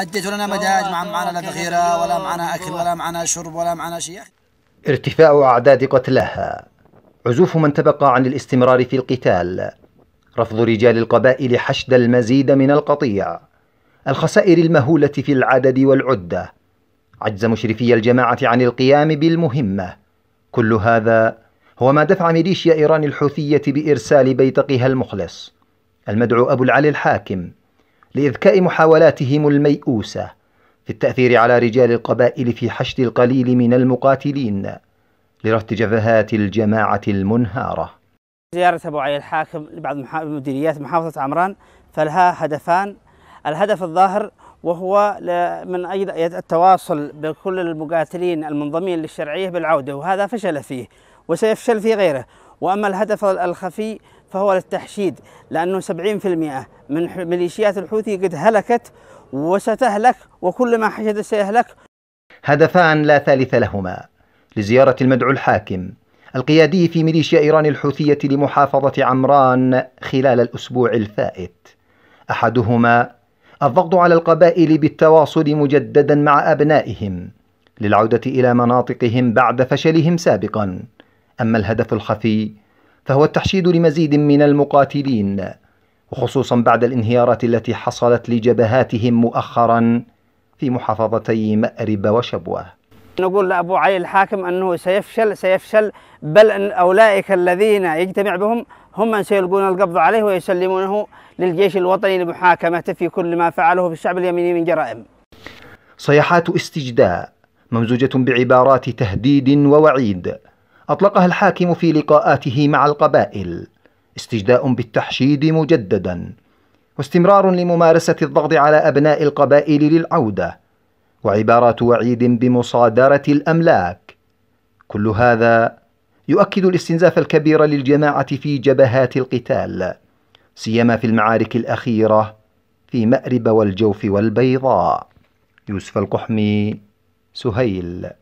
اديتوا لنا مداج نعم آه، ما آه، معنا لا ذخيرة ولا معنا أكل ولا معنا شرب ولا معنا شيء ارتفاع أعداد قتلاها عزوف من تبقى عن الاستمرار في القتال رفض رجال القبائل حشد المزيد من القطيع الخسائر المهولة في العدد والعدة عجز مشرفي الجماعة عن القيام بالمهمة كل هذا هو ما دفع ميليشيا إيران الحوثية بإرسال بيتقها المخلص المدعو أبو العلي الحاكم لإذكاء محاولاتهم الميؤوسة في التأثير على رجال القبائل في حشد القليل من المقاتلين لرفض جبهات الجماعة المنهارة زيارة أبو علي الحاكم لبعض مديريات محافظة عمران فلها هدفان الهدف الظاهر وهو من أجل التواصل بكل المقاتلين المنضمين للشرعية بالعودة وهذا فشل فيه وسيفشل في غيره واما الهدف الخفي فهو للتحشيد لانه 70% من ميليشيات الحوثي قد هلكت وستهلك وكل ما حشد سيهلك. هدفان لا ثالث لهما لزياره المدعو الحاكم القيادي في ميليشيا ايران الحوثيه لمحافظه عمران خلال الاسبوع الفائت. احدهما الضغط على القبائل بالتواصل مجددا مع ابنائهم للعوده الى مناطقهم بعد فشلهم سابقا. أما الهدف الخفي فهو التحشيد لمزيد من المقاتلين وخصوصا بعد الانهيارات التي حصلت لجبهاتهم مؤخرا في محافظتي مأرب وشبوة نقول لأبو علي الحاكم أنه سيفشل سيفشل بل أن أولئك الذين يجتمع بهم هم من سيلقون القبض عليه ويسلمونه للجيش الوطني لمحاكمته في كل ما فعله في الشعب اليمني من جرائم صيحات استجداء ممزوجة بعبارات تهديد ووعيد أطلقها الحاكم في لقاءاته مع القبائل استجداء بالتحشيد مجددا واستمرار لممارسة الضغط على أبناء القبائل للعودة وعبارات وعيد بمصادرة الأملاك كل هذا يؤكد الاستنزاف الكبير للجماعة في جبهات القتال سيما في المعارك الأخيرة في مأرب والجوف والبيضاء يوسف القحمي سهيل